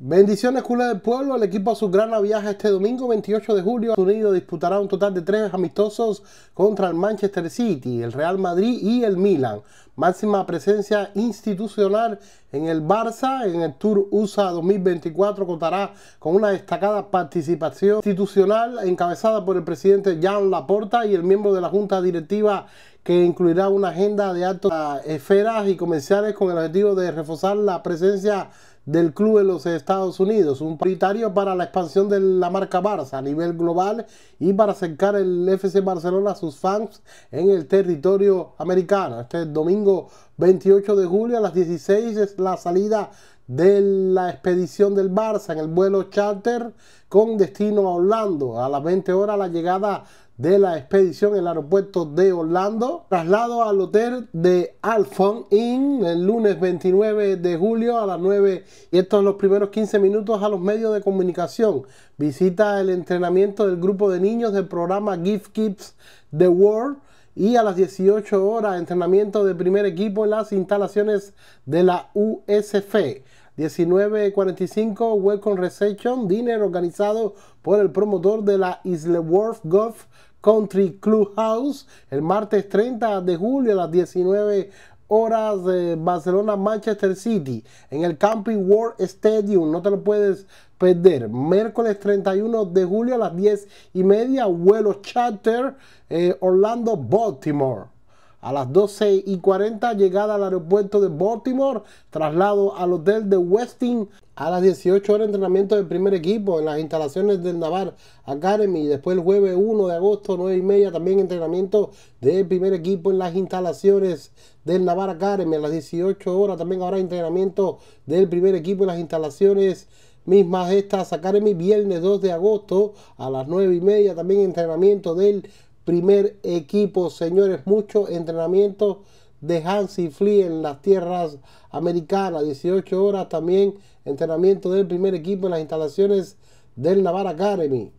Bendiciones, culé del Pueblo. El equipo a su gran viaje este domingo 28 de julio. Estados Unidos disputará un total de tres amistosos contra el Manchester City, el Real Madrid y el Milan. Máxima presencia institucional en el Barça en el Tour USA 2024 contará con una destacada participación institucional encabezada por el presidente Jean Laporta y el miembro de la Junta Directiva que incluirá una agenda de altas esferas y comerciales con el objetivo de reforzar la presencia del club de los Estados Unidos, un prioritario para la expansión de la marca Barça a nivel global y para acercar el FC Barcelona a sus fans en el territorio americano. Este domingo 28 de julio a las 16 es la salida de la expedición del Barça en el vuelo charter con destino a Orlando. A las 20 horas la llegada de la expedición en el aeropuerto de Orlando. Traslado al hotel de Alphonse Inn el lunes 29 de julio a las 9 y estos los primeros 15 minutos a los medios de comunicación. Visita el entrenamiento del grupo de niños del programa Gift Kids the World y a las 18 horas entrenamiento de primer equipo en las instalaciones de la USF. 1945 Welcome Reception, dinner organizado por el promotor de la Isleworth Golf Country Clubhouse el martes 30 de julio a las 19 horas de eh, Barcelona Manchester City en el Camping World Stadium. No te lo puedes perder. Miércoles 31 de julio a las 10 y media, vuelo charter eh, Orlando-Baltimore. A las 12 y 40, llegada al aeropuerto de Baltimore, traslado al hotel de Westin. A las 18 horas, entrenamiento del primer equipo en las instalaciones del Navar Academy. Después, el jueves 1 de agosto, 9 y media, también entrenamiento del primer equipo en las instalaciones del Navarre Academy. A las 18 horas, también habrá entrenamiento del primer equipo en las instalaciones mismas estas Academy, viernes 2 de agosto a las 9 y media, también entrenamiento del primer equipo, señores, mucho entrenamiento de Hansi Flea en las tierras americanas, 18 horas también entrenamiento del primer equipo en las instalaciones del Navarra Academy.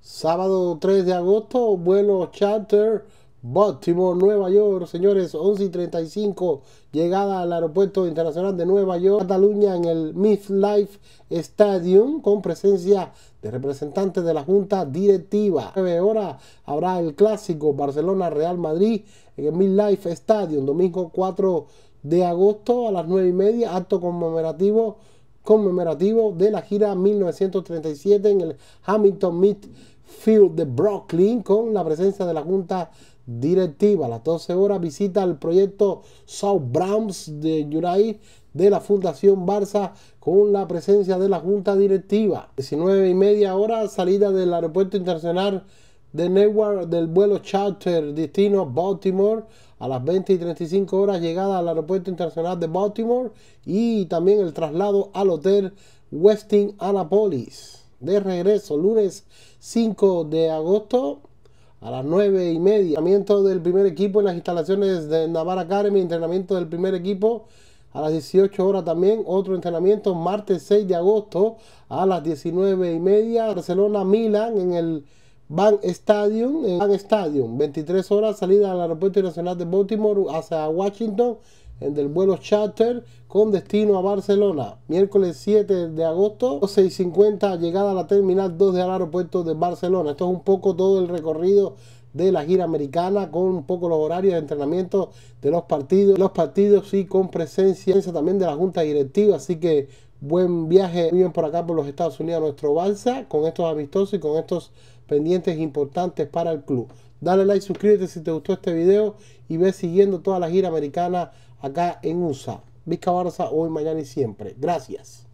Sábado 3 de agosto, vuelo charter Baltimore, Nueva York, señores, 11 y 35, llegada al Aeropuerto Internacional de Nueva York, Cataluña en el Midlife Stadium, con presencia de representantes de la Junta Directiva. 9 horas habrá el clásico Barcelona-Real Madrid en el Midlife Stadium, domingo 4 de agosto a las 9 y media, acto conmemorativo conmemorativo de la gira 1937 en el Hamilton Midfield Field de Brooklyn con la presencia de la Junta directiva. A las 12 horas visita el proyecto South Brahms de Yuray de la Fundación Barça con la presencia de la Junta Directiva. 19 y media hora salida del Aeropuerto Internacional de Newark del vuelo charter destino Baltimore a las 20 y 35 horas llegada al Aeropuerto Internacional de Baltimore y también el traslado al Hotel Westin Annapolis. De regreso lunes 5 de agosto a las 9 y media. Entrenamiento del primer equipo en las instalaciones de Navarra Academy, entrenamiento del primer equipo a las 18 horas también. Otro entrenamiento martes 6 de agosto a las 19 y media. Barcelona-Milan en el Bank Stadium. En Stadium, 23 horas salida al Aeropuerto Internacional de Baltimore hacia Washington el del vuelo charter con destino a Barcelona. Miércoles 7 de agosto, 6.50, llegada a la terminal 2 del aeropuerto de Barcelona. Esto es un poco todo el recorrido de la gira americana con un poco los horarios de entrenamiento de los partidos, los partidos y con presencia también de la junta directiva, así que buen viaje, bien por acá por los Estados Unidos a nuestro Balsa con estos amistosos y con estos pendientes importantes para el club. Dale like, suscríbete si te gustó este video y ve siguiendo toda la gira americana acá en USA. Vizca Barça hoy, mañana y siempre. Gracias.